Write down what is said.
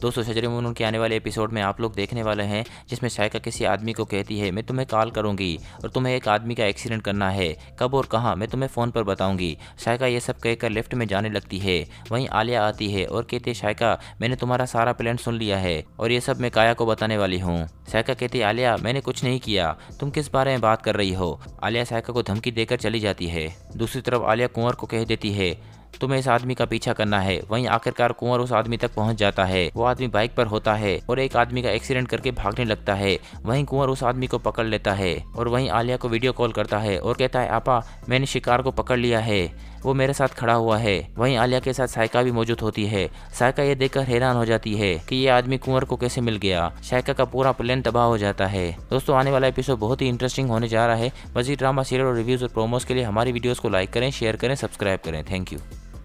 दोस्तों शजर मुनून के आने वाले एपिसोड में आप लोग देखने वाले हैं जिसमें शायका किसी आदमी को कहती है मैं तुम्हें कॉल करूंगी और तुम्हें एक आदमी का एक्सीडेंट करना है कब और कहाँ मैं तुम्हें फ़ोन पर बताऊंगी शायका ये सब कहकर लेफ्ट में जाने लगती है वहीं आलिया आती है और कहती है शायका मैंने तुम्हारा सारा प्लान सुन लिया है और ये सब मैं काया को बताने वाली हूँ शायका कहती है आलिया मैंने कुछ नहीं किया तुम किस बारे में बात कर रही हो आलिया सायका को धमकी देकर चली जाती है दूसरी तरफ आलिया कुंवर को कह देती है तुम्हें इस आदमी का पीछा करना है वहीं आखिरकार कुंवर उस आदमी तक पहुंच जाता है वो आदमी बाइक पर होता है और एक आदमी का एक्सीडेंट करके भागने लगता है वहीं कुंवर उस आदमी को पकड़ लेता है और वहीं आलिया को वीडियो कॉल करता है और कहता है आपा मैंने शिकार को पकड़ लिया है वो मेरे साथ खड़ा हुआ है वहीं आलिया के साथ सायका भी मौजूद होती है सायका ये देखकर हैरान हो जाती है कि ये आदमी कुंवर को कैसे मिल गया सायका का पूरा प्लान तबाह हो जाता है दोस्तों आने वाला एपिसोड बहुत ही इंटरेस्टिंग होने जा रहा है मजीद ड्रामा सीरियल और रिव्यूज और प्रोमोस के लिए हमारी वीडियोज को लाइक करें शेयर करें सब्सक्राइब करें थैंक यू